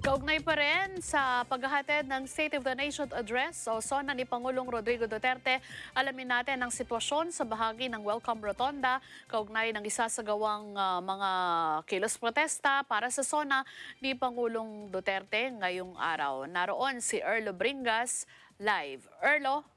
Kaugnay pa rin sa paghahatid ng State of the Nation Address o SONA ni Pangulong Rodrigo Duterte, alamin natin ang sitwasyon sa bahagi ng Welcome Rotonda, kaugnay ng isa sa gawang uh, mga kilos protesta para sa SONA ni Pangulong Duterte ngayong araw. Naroon si Erlo Bringas live. Erlo,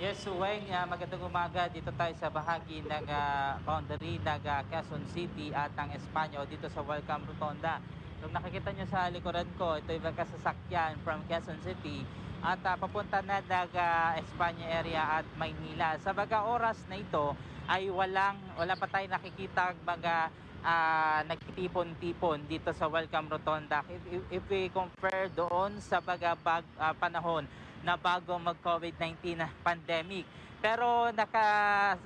Yes, Wayne, uh, magandang umaga. Dito tayo sa bahagi ng uh, boundary ng uh, Quezon City at ng Espanya dito sa Welcome Rotonda. Kung nakikita nyo sa likuran ko, ito yung kasasakyan from Quezon City at uh, papunta na ng uh, Espanya area at Maynila. Sa baga oras na ito ay walang, wala pa tayo nakikita mga uh, nagtipon-tipon dito sa Welcome Rotonda. If, if, if we compare doon sa baga bag, uh, panahon na bago mag-COVID-19 pandemic. Pero naka,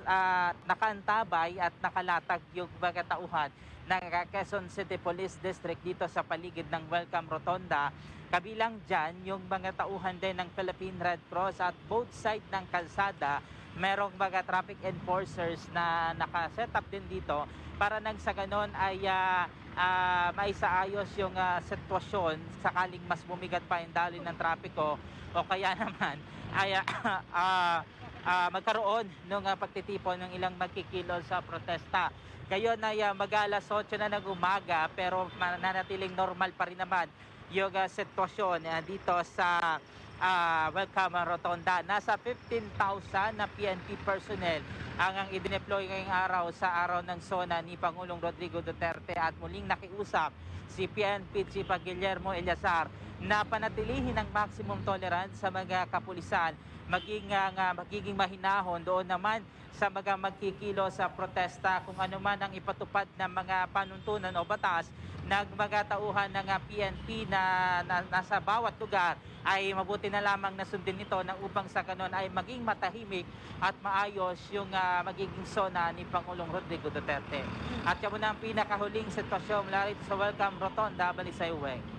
uh, nakantabay at nakalatag yung pagkatauhan ng Quezon City Police District dito sa paligid ng Welcome Rotonda. Kabilang dyan, yung mga tauhan din ng Philippine Red Cross at both side ng kalsada, merong mga traffic enforcers na nakaset up din dito para nang sa ganon ay uh, uh, maisaayos yung uh, sitwasyon sakaling mas bumigat pa yung daloy ng trapiko o kaya naman ay uh, uh, uh, magkaroon ng uh, ah, pagtitipon ng ilang magkikilol sa protesta. Gayon ay uh, mag-alas 8 na ng umaga pero mananatiling normal pa rin naman yung uh, sitwasyon uh, dito sa uh, Welcome ah, Rotonda. Nasa 15,000 na PNP personnel ang ang idineploy ngayong araw sa araw ng SONA ni Pangulong Rodrigo Duterte at muling nakiusap si PNP Chief Guillermo Eliazar na panatilihin ang maximum tolerance sa mga kapulisan maging uh, magiging mahinahon doon naman sa mga magkikilo sa protesta kung ano man ang ipatupad ng mga panuntunan o batas nagmagatauhan mga ng PNP na, na nasa bawat lugar ay mabuti mabuti na lamang na sundin na upang sa kanon ay maging matahimik at maayos yung uh, magiging sona ni Pangulong Rodrigo Duterte. Hmm. At yan muna ang pinakahuling sitwasyon mula rito sa Welcome Rotonda, Balisay